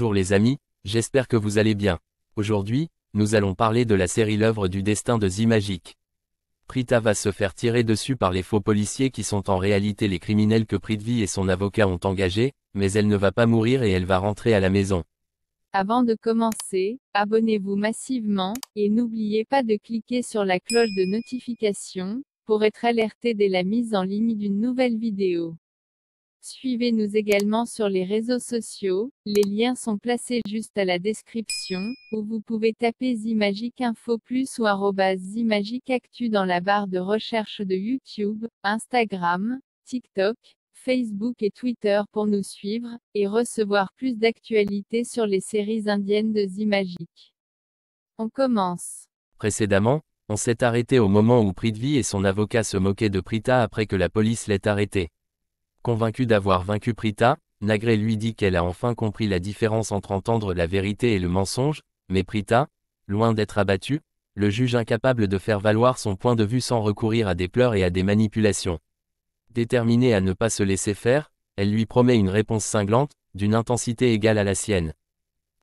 Bonjour les amis, j'espère que vous allez bien. Aujourd'hui, nous allons parler de la série L'œuvre du destin de Zimagic. Prita va se faire tirer dessus par les faux policiers qui sont en réalité les criminels que Pritvi et son avocat ont engagés, mais elle ne va pas mourir et elle va rentrer à la maison. Avant de commencer, abonnez-vous massivement, et n'oubliez pas de cliquer sur la cloche de notification, pour être alerté dès la mise en ligne d'une nouvelle vidéo. Suivez-nous également sur les réseaux sociaux, les liens sont placés juste à la description, ou vous pouvez taper Zimagic Info Plus ou Zimagic Actu dans la barre de recherche de YouTube, Instagram, TikTok, Facebook et Twitter pour nous suivre, et recevoir plus d'actualités sur les séries indiennes de Zimagic. On commence. Précédemment, on s'est arrêté au moment où Prithvi et son avocat se moquaient de Prita après que la police l'ait arrêtée. Convaincu d'avoir vaincu Prita, Nagré lui dit qu'elle a enfin compris la différence entre entendre la vérité et le mensonge, mais Prita, loin d'être abattue, le juge incapable de faire valoir son point de vue sans recourir à des pleurs et à des manipulations. Déterminée à ne pas se laisser faire, elle lui promet une réponse cinglante, d'une intensité égale à la sienne.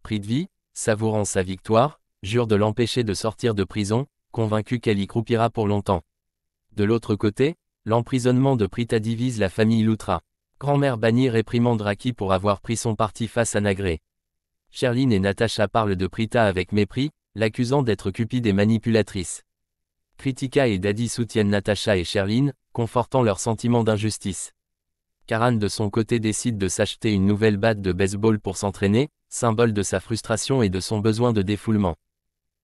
Prithvi, savourant sa victoire, jure de l'empêcher de sortir de prison, convaincu qu'elle y croupira pour longtemps. De l'autre côté, L'emprisonnement de Prita divise la famille Loutra. Grand-mère Bani réprimande Raki pour avoir pris son parti face à Nagré. Cherline et Natacha parlent de Prita avec mépris, l'accusant d'être cupide et manipulatrice. Kritika et Daddy soutiennent Natacha et Cherline, confortant leur sentiment d'injustice. Karan de son côté décide de s'acheter une nouvelle batte de baseball pour s'entraîner, symbole de sa frustration et de son besoin de défoulement.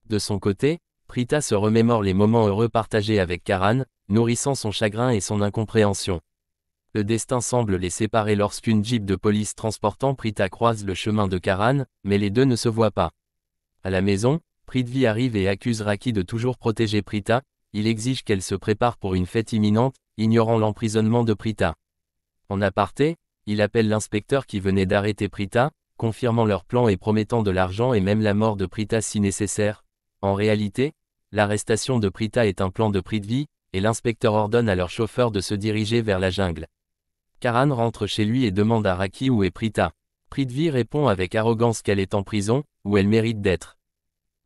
De son côté, Prita se remémore les moments heureux partagés avec Karan, nourrissant son chagrin et son incompréhension. Le destin semble les séparer lorsqu'une jeep de police transportant Prita croise le chemin de Karan, mais les deux ne se voient pas. À la maison, Prithvi arrive et accuse Raki de toujours protéger Prita, il exige qu'elle se prépare pour une fête imminente, ignorant l'emprisonnement de Prita. En aparté, il appelle l'inspecteur qui venait d'arrêter Prita, confirmant leur plan et promettant de l'argent et même la mort de Prita si nécessaire. En réalité, L'arrestation de Prita est un plan de Prithvi, et l'inspecteur ordonne à leur chauffeur de se diriger vers la jungle. Karan rentre chez lui et demande à Raki où est Prita. Prithvi répond avec arrogance qu'elle est en prison, où elle mérite d'être.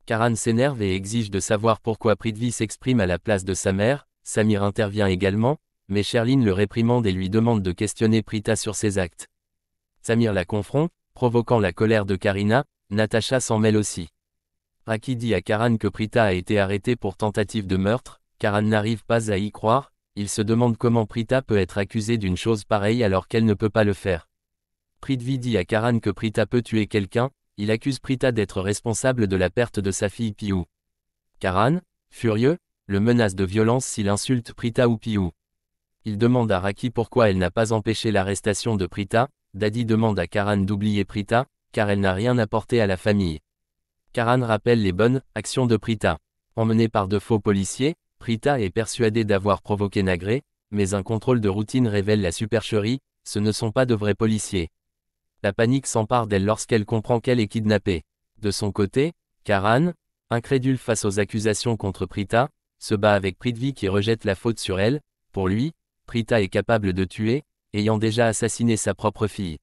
Karan s'énerve et exige de savoir pourquoi Prithvi s'exprime à la place de sa mère, Samir intervient également, mais Sherline le réprimande et lui demande de questionner Prita sur ses actes. Samir la confronte, provoquant la colère de Karina, Natacha s'en mêle aussi. Raki dit à Karan que Prita a été arrêtée pour tentative de meurtre, Karan n'arrive pas à y croire, il se demande comment Prita peut être accusée d'une chose pareille alors qu'elle ne peut pas le faire. Prithvi dit à Karan que Prita peut tuer quelqu'un, il accuse Prita d'être responsable de la perte de sa fille Piou. Karan, furieux, le menace de violence s'il insulte Prita ou Piou. Il demande à Raki pourquoi elle n'a pas empêché l'arrestation de Prita, Daddy demande à Karan d'oublier Prita, car elle n'a rien apporté à la famille. Karan rappelle les bonnes actions de Prita. Emmenée par de faux policiers, Prita est persuadée d'avoir provoqué Nagré, mais un contrôle de routine révèle la supercherie, ce ne sont pas de vrais policiers. La panique s'empare d'elle lorsqu'elle comprend qu'elle est kidnappée. De son côté, Karan, incrédule face aux accusations contre Prita, se bat avec Pritvi qui rejette la faute sur elle, pour lui, Prita est capable de tuer, ayant déjà assassiné sa propre fille.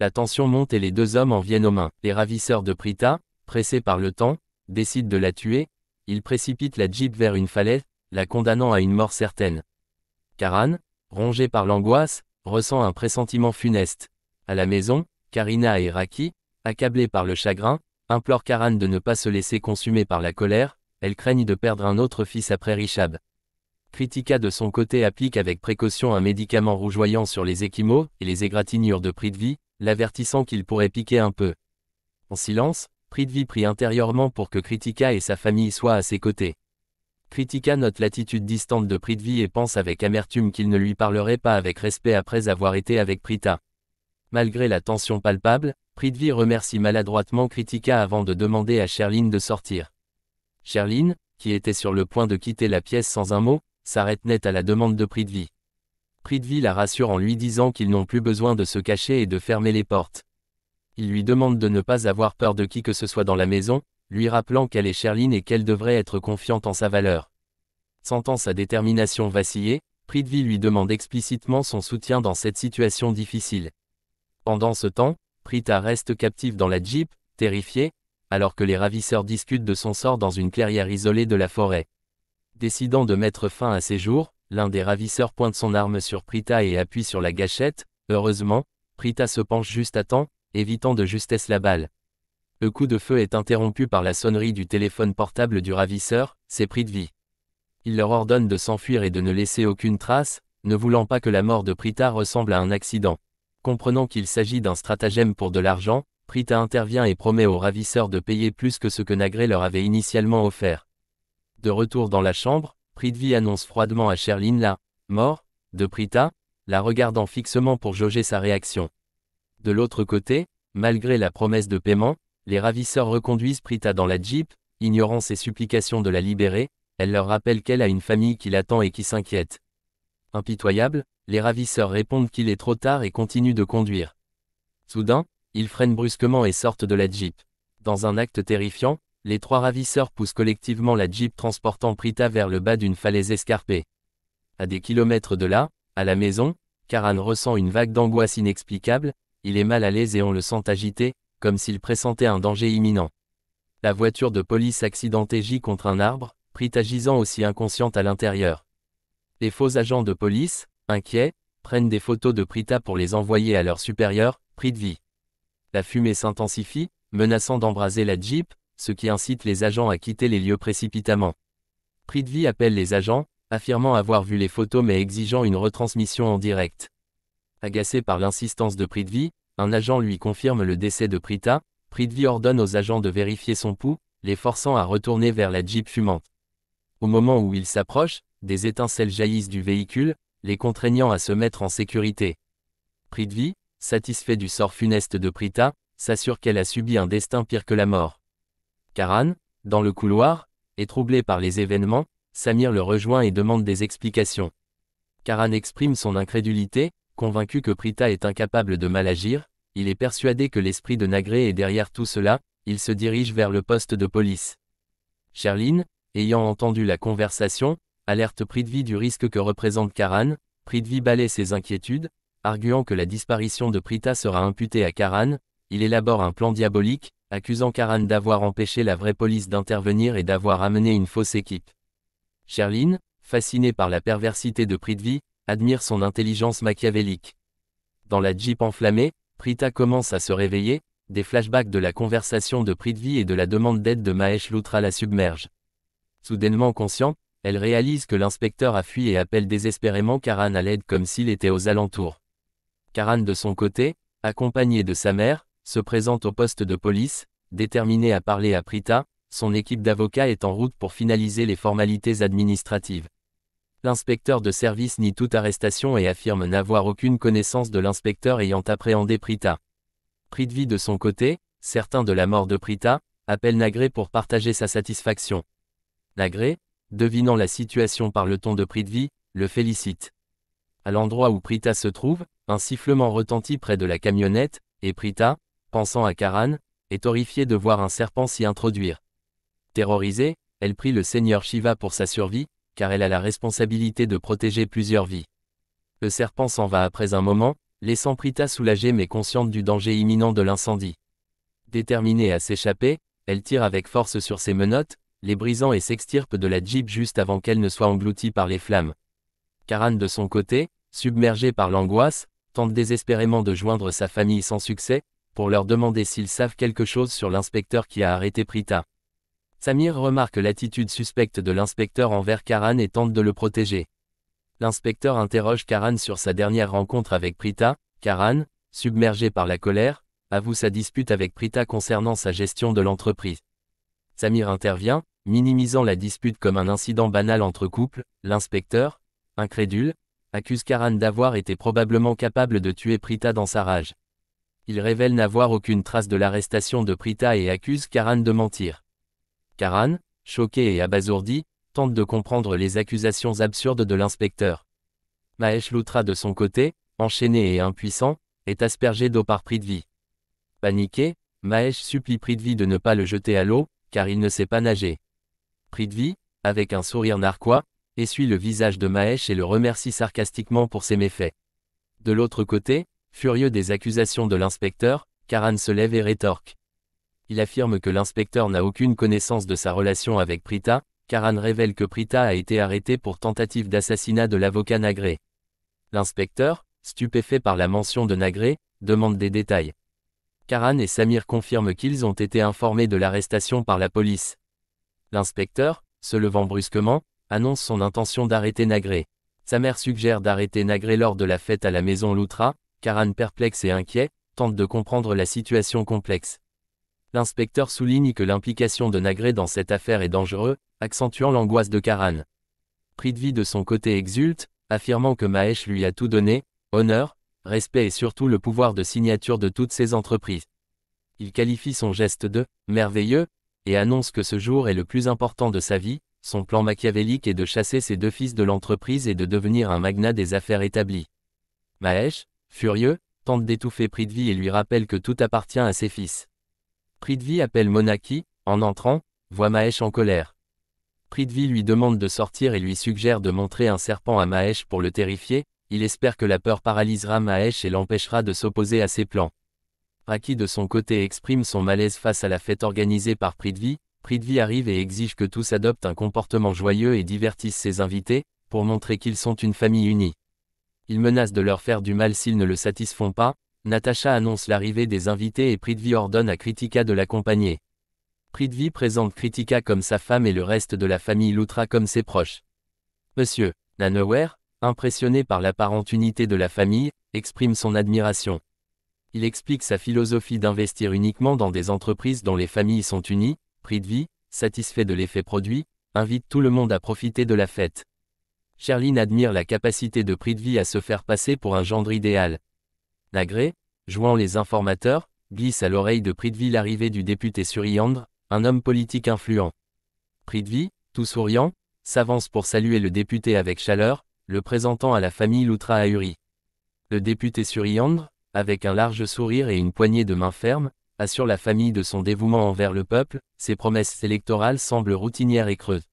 La tension monte et les deux hommes en viennent aux mains. Les ravisseurs de Prita, pressé par le temps, décide de la tuer, il précipite la Jeep vers une falaise, la condamnant à une mort certaine. Karan, rongé par l'angoisse, ressent un pressentiment funeste. À la maison, Karina et Raki, accablés par le chagrin, implorent Karan de ne pas se laisser consumer par la colère, elles craignent de perdre un autre fils après Richab. Kritika de son côté applique avec précaution un médicament rougeoyant sur les équimaux et les égratignures de prix de vie, l'avertissant qu'il pourrait piquer un peu. En silence, Prithvi prie intérieurement pour que Kritika et sa famille soient à ses côtés. Kritika note l'attitude distante de Prithvi et pense avec amertume qu'il ne lui parlerait pas avec respect après avoir été avec Prita. Malgré la tension palpable, Prithvi remercie maladroitement Kritika avant de demander à Sherline de sortir. Sherline, qui était sur le point de quitter la pièce sans un mot, s'arrête net à la demande de Prithvi. Prithvi la rassure en lui disant qu'ils n'ont plus besoin de se cacher et de fermer les portes. Il lui demande de ne pas avoir peur de qui que ce soit dans la maison, lui rappelant qu'elle est Sherline et qu'elle devrait être confiante en sa valeur. Sentant sa détermination vaciller, Prithvi lui demande explicitement son soutien dans cette situation difficile. Pendant ce temps, Prita reste captive dans la jeep, terrifiée, alors que les ravisseurs discutent de son sort dans une clairière isolée de la forêt. Décidant de mettre fin à ses jours, l'un des ravisseurs pointe son arme sur Prita et appuie sur la gâchette, heureusement, Prita se penche juste à temps, évitant de justesse la balle. Le coup de feu est interrompu par la sonnerie du téléphone portable du ravisseur, c'est pris Il leur ordonne de s'enfuir et de ne laisser aucune trace, ne voulant pas que la mort de Prita ressemble à un accident. Comprenant qu'il s'agit d'un stratagème pour de l'argent, Prita intervient et promet au ravisseur de payer plus que ce que Nagré leur avait initialement offert. De retour dans la chambre, Prithvi annonce froidement à Cherline la mort de Prita, la regardant fixement pour jauger sa réaction. De l'autre côté, malgré la promesse de paiement, les ravisseurs reconduisent Prita dans la Jeep, ignorant ses supplications de la libérer, elle leur rappelle qu'elle a une famille qui l'attend et qui s'inquiète. Impitoyable, les ravisseurs répondent qu'il est trop tard et continuent de conduire. Soudain, ils freinent brusquement et sortent de la Jeep. Dans un acte terrifiant, les trois ravisseurs poussent collectivement la Jeep transportant Prita vers le bas d'une falaise escarpée. À des kilomètres de là, à la maison, Karan ressent une vague d'angoisse inexplicable, il est mal à l'aise et on le sent agité, comme s'il pressentait un danger imminent. La voiture de police accidentée gît contre un arbre, Prita gisant aussi inconsciente à l'intérieur. Les faux agents de police, inquiets, prennent des photos de Prita pour les envoyer à leur supérieur, vie La fumée s'intensifie, menaçant d'embraser la Jeep, ce qui incite les agents à quitter les lieux précipitamment. vie appelle les agents, affirmant avoir vu les photos mais exigeant une retransmission en direct. Agacé par l'insistance de Prithvi, un agent lui confirme le décès de Prita, Prithvi ordonne aux agents de vérifier son pouls, les forçant à retourner vers la jeep fumante. Au moment où ils s'approchent, des étincelles jaillissent du véhicule, les contraignant à se mettre en sécurité. Prithvi, satisfait du sort funeste de Prita, s'assure qu'elle a subi un destin pire que la mort. Karan, dans le couloir, est troublé par les événements, Samir le rejoint et demande des explications. Karan exprime son incrédulité, Convaincu que Prita est incapable de mal agir, il est persuadé que l'esprit de Nagré est derrière tout cela, il se dirige vers le poste de police. Sherline, ayant entendu la conversation, alerte Prithvi du risque que représente Karan, Prithvi balaie ses inquiétudes, arguant que la disparition de Prita sera imputée à Karan, il élabore un plan diabolique, accusant Karan d'avoir empêché la vraie police d'intervenir et d'avoir amené une fausse équipe. Sherline, fasciné par la perversité de Prithvi, admire son intelligence machiavélique. Dans la Jeep enflammée, Prita commence à se réveiller, des flashbacks de la conversation de Prithvi et de la demande d'aide de Mahesh Lutra la submergent. Soudainement consciente, elle réalise que l'inspecteur a fui et appelle désespérément Karan à l'aide comme s'il était aux alentours. Karan de son côté, accompagné de sa mère, se présente au poste de police, déterminé à parler à Prita, son équipe d'avocats est en route pour finaliser les formalités administratives. L'inspecteur de service nie toute arrestation et affirme n'avoir aucune connaissance de l'inspecteur ayant appréhendé Prita. Prithvi de son côté, certain de la mort de Prita, appelle Nagré pour partager sa satisfaction. Nagré, devinant la situation par le ton de Prithvi, le félicite. À l'endroit où Prita se trouve, un sifflement retentit près de la camionnette, et Prita, pensant à Karan, est horrifiée de voir un serpent s'y introduire. Terrorisée, elle prie le seigneur Shiva pour sa survie, car elle a la responsabilité de protéger plusieurs vies. Le serpent s'en va après un moment, laissant Prita soulagée mais consciente du danger imminent de l'incendie. Déterminée à s'échapper, elle tire avec force sur ses menottes, les brisant et s'extirpe de la jeep juste avant qu'elle ne soit engloutie par les flammes. Karan de son côté, submergée par l'angoisse, tente désespérément de joindre sa famille sans succès, pour leur demander s'ils savent quelque chose sur l'inspecteur qui a arrêté Prita. Samir remarque l'attitude suspecte de l'inspecteur envers Karan et tente de le protéger. L'inspecteur interroge Karan sur sa dernière rencontre avec Prita. Karan, submergé par la colère, avoue sa dispute avec Prita concernant sa gestion de l'entreprise. Samir intervient, minimisant la dispute comme un incident banal entre couples. L'inspecteur, incrédule, accuse Karan d'avoir été probablement capable de tuer Prita dans sa rage. Il révèle n'avoir aucune trace de l'arrestation de Prita et accuse Karan de mentir. Karan, choqué et abasourdi, tente de comprendre les accusations absurdes de l'inspecteur. Mahesh Loutra de son côté, enchaîné et impuissant, est aspergé d'eau par Prithvi. Paniqué, Mahesh supplie Prithvi de ne pas le jeter à l'eau, car il ne sait pas nager. Prithvi, avec un sourire narquois, essuie le visage de Mahesh et le remercie sarcastiquement pour ses méfaits. De l'autre côté, furieux des accusations de l'inspecteur, Karan se lève et rétorque il affirme que l'inspecteur n'a aucune connaissance de sa relation avec Prita, Karan révèle que Prita a été arrêtée pour tentative d'assassinat de l'avocat Nagré. L'inspecteur, stupéfait par la mention de Nagré, demande des détails. Karan et Samir confirment qu'ils ont été informés de l'arrestation par la police. L'inspecteur, se levant brusquement, annonce son intention d'arrêter Nagré. Sa mère suggère d'arrêter Nagré lors de la fête à la maison Loutra, Karan perplexe et inquiet, tente de comprendre la situation complexe. L'inspecteur souligne que l'implication de Nagré dans cette affaire est dangereuse, accentuant l'angoisse de Karan. Pridvi de son côté exulte, affirmant que Mahesh lui a tout donné, honneur, respect et surtout le pouvoir de signature de toutes ses entreprises. Il qualifie son geste de « merveilleux » et annonce que ce jour est le plus important de sa vie, son plan machiavélique est de chasser ses deux fils de l'entreprise et de devenir un magnat des affaires établies. Mahesh, furieux, tente d'étouffer Pridvi et lui rappelle que tout appartient à ses fils. Prithvi appelle Monaki, en entrant, voit Mahesh en colère. Prithvi lui demande de sortir et lui suggère de montrer un serpent à Mahesh pour le terrifier, il espère que la peur paralysera Mahesh et l'empêchera de s'opposer à ses plans. Raki de son côté exprime son malaise face à la fête organisée par Prithvi, Prithvi arrive et exige que tous adoptent un comportement joyeux et divertissent ses invités, pour montrer qu'ils sont une famille unie. Il menace de leur faire du mal s'ils ne le satisfont pas, Natacha annonce l'arrivée des invités et Prithvi ordonne à Kritika de l'accompagner. Prithvi présente Kritika comme sa femme et le reste de la famille loutra comme ses proches. Monsieur Nanaware, impressionné par l'apparente unité de la famille, exprime son admiration. Il explique sa philosophie d'investir uniquement dans des entreprises dont les familles sont unies, prix satisfait de l'effet produit, invite tout le monde à profiter de la fête. Sherline admire la capacité de prix à se faire passer pour un gendre idéal. Nagré, jouant les informateurs, glisse à l'oreille de Pridvi l'arrivée du député Suriyandre, un homme politique influent. Pridvi, tout souriant, s'avance pour saluer le député avec chaleur, le présentant à la famille Loutra Ahuri. Le député Suriyandre, avec un large sourire et une poignée de main ferme, assure la famille de son dévouement envers le peuple, ses promesses électorales semblent routinières et creuses.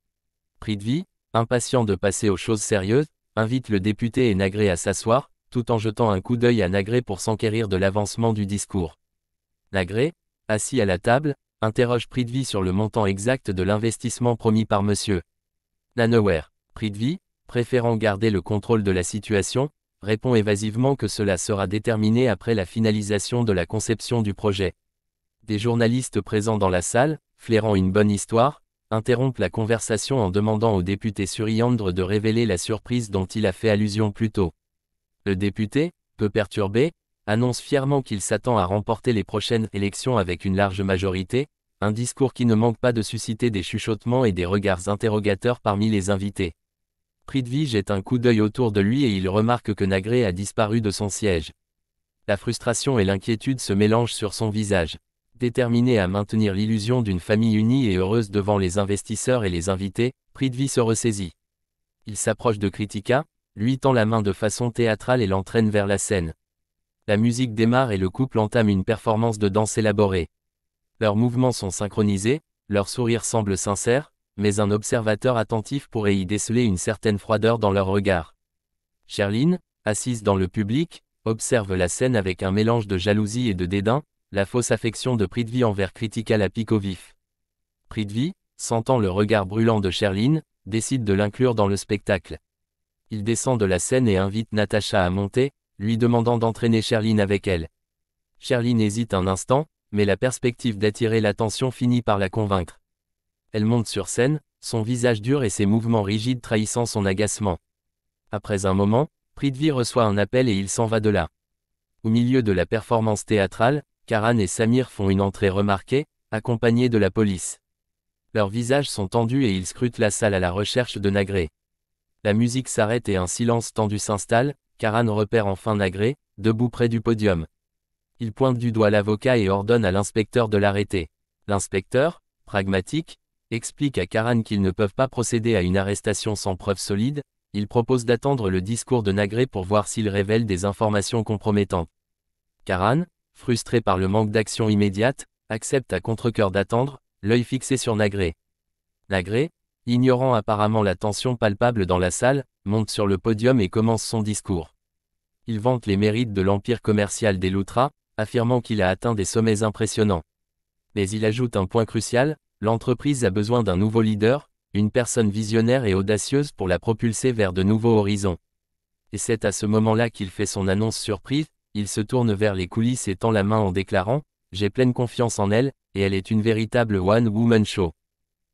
Pridvi, impatient de passer aux choses sérieuses, invite le député et Nagré à s'asseoir, tout en jetant un coup d'œil à Nagré pour s'enquérir de l'avancement du discours. Nagré, assis à la table, interroge Pridvi sur le montant exact de l'investissement promis par monsieur. Nanower. Pridvi, préférant garder le contrôle de la situation, répond évasivement que cela sera déterminé après la finalisation de la conception du projet. Des journalistes présents dans la salle, flairant une bonne histoire, interrompent la conversation en demandant au député Suriandre de révéler la surprise dont il a fait allusion plus tôt. Le député, peu perturbé, annonce fièrement qu'il s'attend à remporter les prochaines élections avec une large majorité, un discours qui ne manque pas de susciter des chuchotements et des regards interrogateurs parmi les invités. Pridvi jette un coup d'œil autour de lui et il remarque que Nagré a disparu de son siège. La frustration et l'inquiétude se mélangent sur son visage. Déterminé à maintenir l'illusion d'une famille unie et heureuse devant les investisseurs et les invités, Pridvi se ressaisit. Il s'approche de Kritika, lui tend la main de façon théâtrale et l'entraîne vers la scène. La musique démarre et le couple entame une performance de danse élaborée. Leurs mouvements sont synchronisés, leur sourire semble sincère, mais un observateur attentif pourrait y déceler une certaine froideur dans leur regard. Cherline, assise dans le public, observe la scène avec un mélange de jalousie et de dédain, la fausse affection de Pridvi envers Kritika la pique au vif. Pridvi, sentant le regard brûlant de Cherline, décide de l'inclure dans le spectacle il descend de la scène et invite Natacha à monter, lui demandant d'entraîner Sherline avec elle. Cherline hésite un instant, mais la perspective d'attirer l'attention finit par la convaincre. Elle monte sur scène, son visage dur et ses mouvements rigides trahissant son agacement. Après un moment, Pritvi reçoit un appel et il s'en va de là. Au milieu de la performance théâtrale, Karan et Samir font une entrée remarquée, accompagnés de la police. Leurs visages sont tendus et ils scrutent la salle à la recherche de Nagré. La musique s'arrête et un silence tendu s'installe, Karan repère enfin Nagré, debout près du podium. Il pointe du doigt l'avocat et ordonne à l'inspecteur de l'arrêter. L'inspecteur, pragmatique, explique à Karan qu'ils ne peuvent pas procéder à une arrestation sans preuve solide, il propose d'attendre le discours de Nagré pour voir s'il révèle des informations compromettantes. Karan, frustré par le manque d'action immédiate, accepte à contre d'attendre, l'œil fixé sur Nagré. Nagré, ignorant apparemment la tension palpable dans la salle, monte sur le podium et commence son discours. Il vante les mérites de l'empire commercial des loutras, affirmant qu'il a atteint des sommets impressionnants. Mais il ajoute un point crucial, l'entreprise a besoin d'un nouveau leader, une personne visionnaire et audacieuse pour la propulser vers de nouveaux horizons. Et c'est à ce moment-là qu'il fait son annonce surprise, il se tourne vers les coulisses et tend la main en déclarant, J'ai pleine confiance en elle, et elle est une véritable One Woman Show.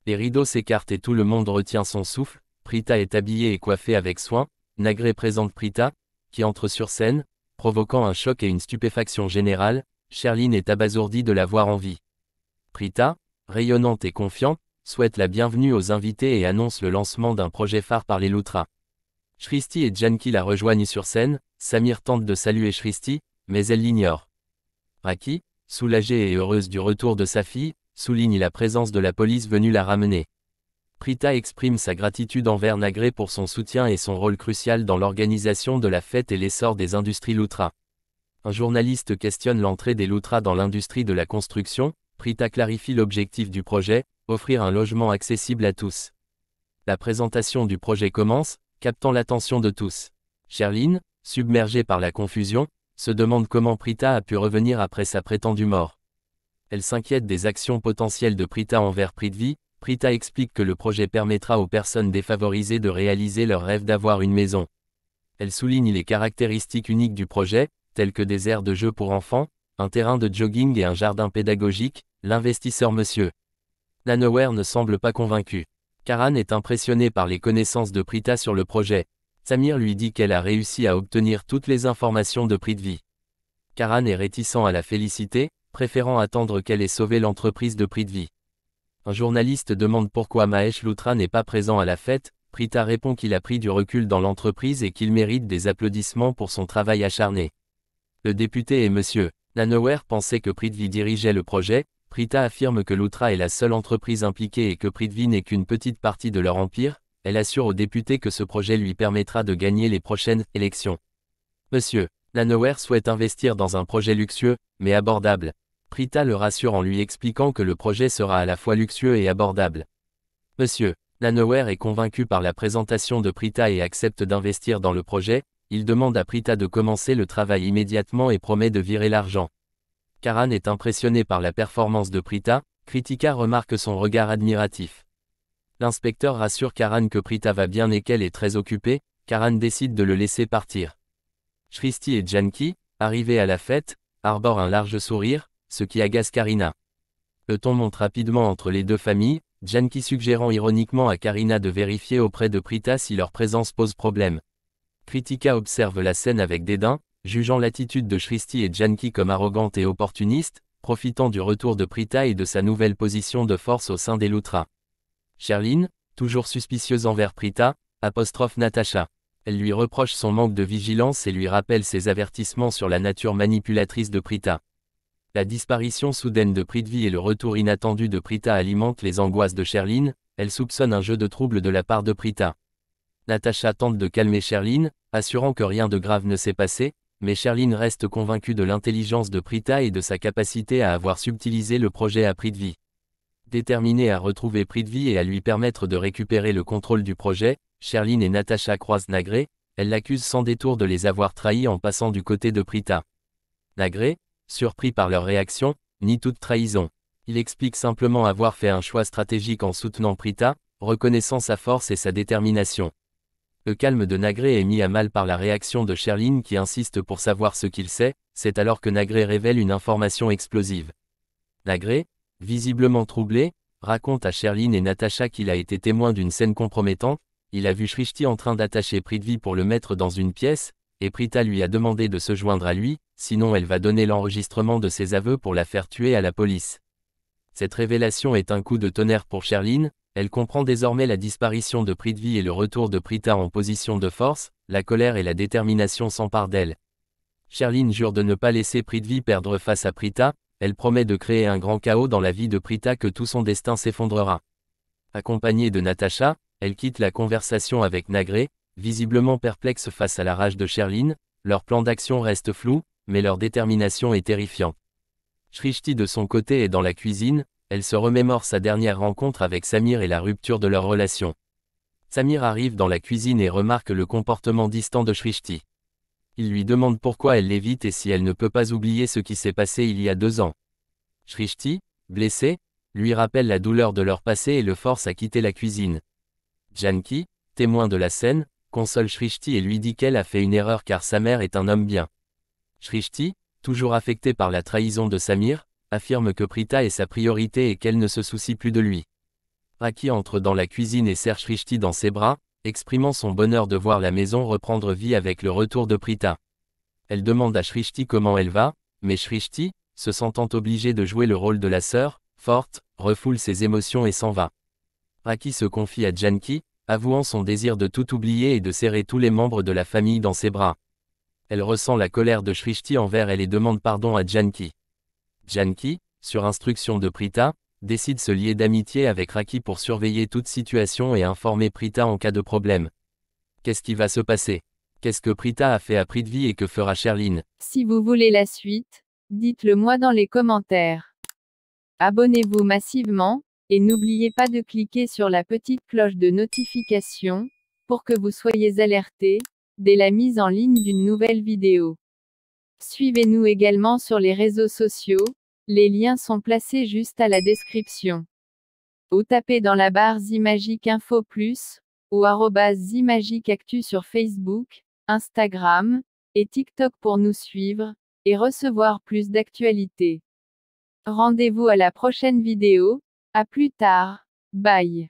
Les rideaux s'écartent et tout le monde retient son souffle, Prita est habillée et coiffée avec soin, Nagré présente Prita, qui entre sur scène, provoquant un choc et une stupéfaction générale, Cherline est abasourdie de la voir en vie. Prita, rayonnante et confiante, souhaite la bienvenue aux invités et annonce le lancement d'un projet phare par les Loutras. Shristi et Janki la rejoignent sur scène, Samir tente de saluer Shristi, mais elle l'ignore. Raki, soulagée et heureuse du retour de sa fille, souligne la présence de la police venue la ramener. Prita exprime sa gratitude envers Nagré pour son soutien et son rôle crucial dans l'organisation de la fête et l'essor des industries Loutra. Un journaliste questionne l'entrée des Loutra dans l'industrie de la construction, Prita clarifie l'objectif du projet, offrir un logement accessible à tous. La présentation du projet commence, captant l'attention de tous. Sherline, submergée par la confusion, se demande comment Prita a pu revenir après sa prétendue mort elle s'inquiète des actions potentielles de Prita envers Prithvi. Prita explique que le projet permettra aux personnes défavorisées de réaliser leur rêve d'avoir une maison. Elle souligne les caractéristiques uniques du projet, telles que des aires de jeu pour enfants, un terrain de jogging et un jardin pédagogique, l'investisseur monsieur. Nowhere ne semble pas convaincu. Karan est impressionné par les connaissances de Prita sur le projet. Samir lui dit qu'elle a réussi à obtenir toutes les informations de Prithvi. Karan est réticent à la féliciter, préférant attendre qu'elle ait sauvé l'entreprise de prix de vie. Un journaliste demande pourquoi Mahesh Loutra n'est pas présent à la fête, Prita répond qu'il a pris du recul dans l'entreprise et qu'il mérite des applaudissements pour son travail acharné. Le député et Monsieur Nanower pensaient que Prithvi dirigeait le projet, Prita affirme que Loutra est la seule entreprise impliquée et que Prithvi n'est qu'une petite partie de leur empire, elle assure aux députés que ce projet lui permettra de gagner les prochaines élections. Monsieur Nanower souhaite investir dans un projet luxueux, mais abordable. Prita le rassure en lui expliquant que le projet sera à la fois luxueux et abordable. Monsieur, Nanoware est convaincu par la présentation de Prita et accepte d'investir dans le projet, il demande à Prita de commencer le travail immédiatement et promet de virer l'argent. Karan est impressionné par la performance de Prita, Kritika remarque son regard admiratif. L'inspecteur rassure Karan que Prita va bien et qu'elle est très occupée, Karan décide de le laisser partir. Shristi et Janki, arrivés à la fête, arborent un large sourire, ce qui agace Karina. Le ton monte rapidement entre les deux familles, Janki suggérant ironiquement à Karina de vérifier auprès de Prita si leur présence pose problème. Kritika observe la scène avec dédain, jugeant l'attitude de Shristi et Janki comme arrogante et opportuniste, profitant du retour de Prita et de sa nouvelle position de force au sein des Lutras. Sherlyn, toujours suspicieuse envers Prita, apostrophe Natacha. Elle lui reproche son manque de vigilance et lui rappelle ses avertissements sur la nature manipulatrice de Prita. La disparition soudaine de Prithvi et le retour inattendu de Prita alimentent les angoisses de Cherline. elle soupçonne un jeu de troubles de la part de Prita. Natacha tente de calmer Sherline, assurant que rien de grave ne s'est passé, mais Cherline reste convaincue de l'intelligence de Prita et de sa capacité à avoir subtilisé le projet à Prithvi. Déterminée à retrouver Prithvi et à lui permettre de récupérer le contrôle du projet, Cherline et Natacha croisent Nagré, elle l'accuse sans détour de les avoir trahis en passant du côté de Prita. Nagré, surpris par leur réaction, ni toute trahison. Il explique simplement avoir fait un choix stratégique en soutenant Prita, reconnaissant sa force et sa détermination. Le calme de Nagré est mis à mal par la réaction de Sherline qui insiste pour savoir ce qu'il sait, c'est alors que Nagré révèle une information explosive. Nagré, visiblement troublé, raconte à Sherlyn et Natacha qu'il a été témoin d'une scène compromettante, il a vu Shrishti en train d'attacher Pritvi pour le mettre dans une pièce, et Prita lui a demandé de se joindre à lui, sinon elle va donner l'enregistrement de ses aveux pour la faire tuer à la police. Cette révélation est un coup de tonnerre pour Sherline, elle comprend désormais la disparition de Prithvi et le retour de Prita en position de force, la colère et la détermination s'emparent d'elle. Sherline jure de ne pas laisser Prithvi perdre face à Prita, elle promet de créer un grand chaos dans la vie de Prita que tout son destin s'effondrera. Accompagnée de Natasha, elle quitte la conversation avec Nagré, Visiblement perplexe face à la rage de Sherline, leur plan d'action reste flou, mais leur détermination est terrifiante. Shrishti de son côté est dans la cuisine, elle se remémore sa dernière rencontre avec Samir et la rupture de leur relation. Samir arrive dans la cuisine et remarque le comportement distant de Shrishti. Il lui demande pourquoi elle l'évite et si elle ne peut pas oublier ce qui s'est passé il y a deux ans. Shrishti, blessé, lui rappelle la douleur de leur passé et le force à quitter la cuisine. Janki, témoin de la scène, console Shrishti et lui dit qu'elle a fait une erreur car sa mère est un homme bien. Shrishti, toujours affecté par la trahison de Samir, affirme que Prita est sa priorité et qu'elle ne se soucie plus de lui. Raki entre dans la cuisine et serre Shrishti dans ses bras, exprimant son bonheur de voir la maison reprendre vie avec le retour de Prita. Elle demande à Shrishti comment elle va, mais Shrishti, se sentant obligée de jouer le rôle de la sœur, forte, refoule ses émotions et s'en va. Raki se confie à Janki, avouant son désir de tout oublier et de serrer tous les membres de la famille dans ses bras. Elle ressent la colère de Shrishti envers elle et demande pardon à Janki. Janki, sur instruction de Prita, décide se lier d'amitié avec Raki pour surveiller toute situation et informer Prita en cas de problème. Qu'est-ce qui va se passer Qu'est-ce que Prita a fait à Prithvi et que fera Cherline Si vous voulez la suite, dites-le moi dans les commentaires. Abonnez-vous massivement, et n'oubliez pas de cliquer sur la petite cloche de notification, pour que vous soyez alerté, dès la mise en ligne d'une nouvelle vidéo. Suivez-nous également sur les réseaux sociaux, les liens sont placés juste à la description. Ou tapez dans la barre Zimagic Info Plus, ou Zimagic Actu sur Facebook, Instagram, et TikTok pour nous suivre, et recevoir plus d'actualités. Rendez-vous à la prochaine vidéo, à plus tard. Bye.